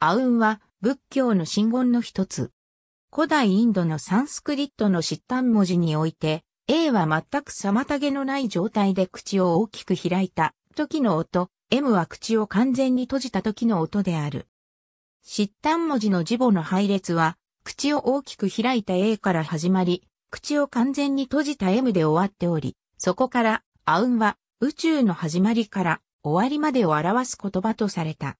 アウンは仏教の真言の一つ。古代インドのサンスクリットの疾端文字において、A は全く妨げのない状態で口を大きく開いた時の音、M は口を完全に閉じた時の音である。疾端文字の字母の配列は、口を大きく開いた A から始まり、口を完全に閉じた M で終わっており、そこから、アウンは宇宙の始まりから終わりまでを表す言葉とされた。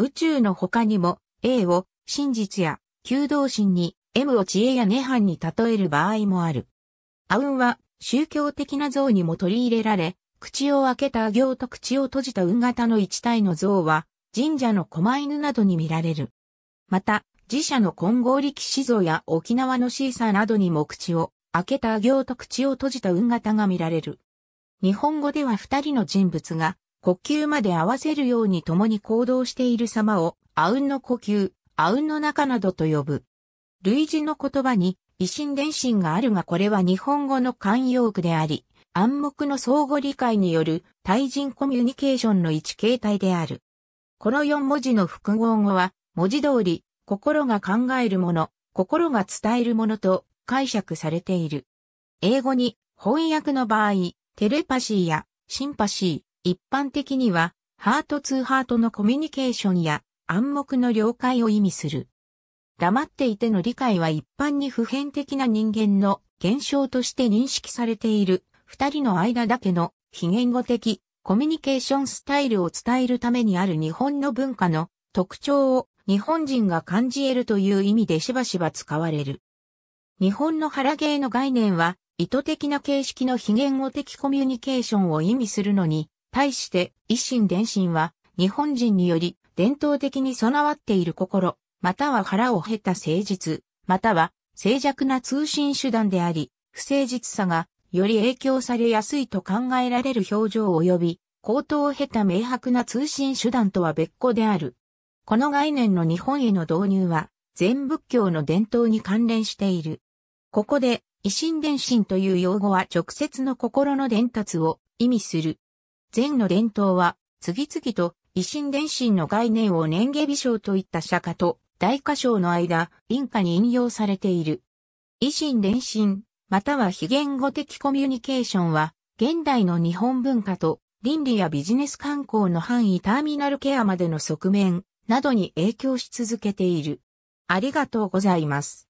宇宙の他にも A を真実や求道心に M を知恵や涅槃に例える場合もある。アウンは宗教的な像にも取り入れられ、口を開けた行と口を閉じた運型の一体の像は神社の狛犬などに見られる。また、自社の金剛力士像や沖縄のシーサーなどにも口を開けた行と口を閉じた運型が見られる。日本語では二人の人物が呼吸まで合わせるように共に行動している様を、あうんの呼吸、あうんの中などと呼ぶ。類似の言葉に、微心伝心があるがこれは日本語の慣用句であり、暗黙の相互理解による対人コミュニケーションの一形態である。この四文字の複合語は、文字通り、心が考えるもの、心が伝えるものと解釈されている。英語に翻訳の場合、テレパシーやシンパシー、一般的には、ハートツーハートのコミュニケーションや暗黙の了解を意味する。黙っていての理解は一般に普遍的な人間の現象として認識されている二人の間だけの非言語的コミュニケーションスタイルを伝えるためにある日本の文化の特徴を日本人が感じ得るという意味でしばしば使われる。日本の腹芸の概念は意図的な形式の非言語的コミュニケーションを意味するのに対して維新伝心は日本人により伝統的に備わっている心、または腹を経た誠実、または静寂な通信手段であり、不誠実さがより影響されやすいと考えられる表情及び、高等を経た明白な通信手段とは別個である。この概念の日本への導入は、全仏教の伝統に関連している。ここで、維新伝心という用語は直接の心の伝達を意味する禅の伝統は、次々と、維新伝心の概念を年下微笑といった釈迦と大歌唱の間、臨下に引用されている。維新伝心、または非言語的コミュニケーションは、現代の日本文化と倫理やビジネス観光の範囲ターミナルケアまでの側面などに影響し続けている。ありがとうございます。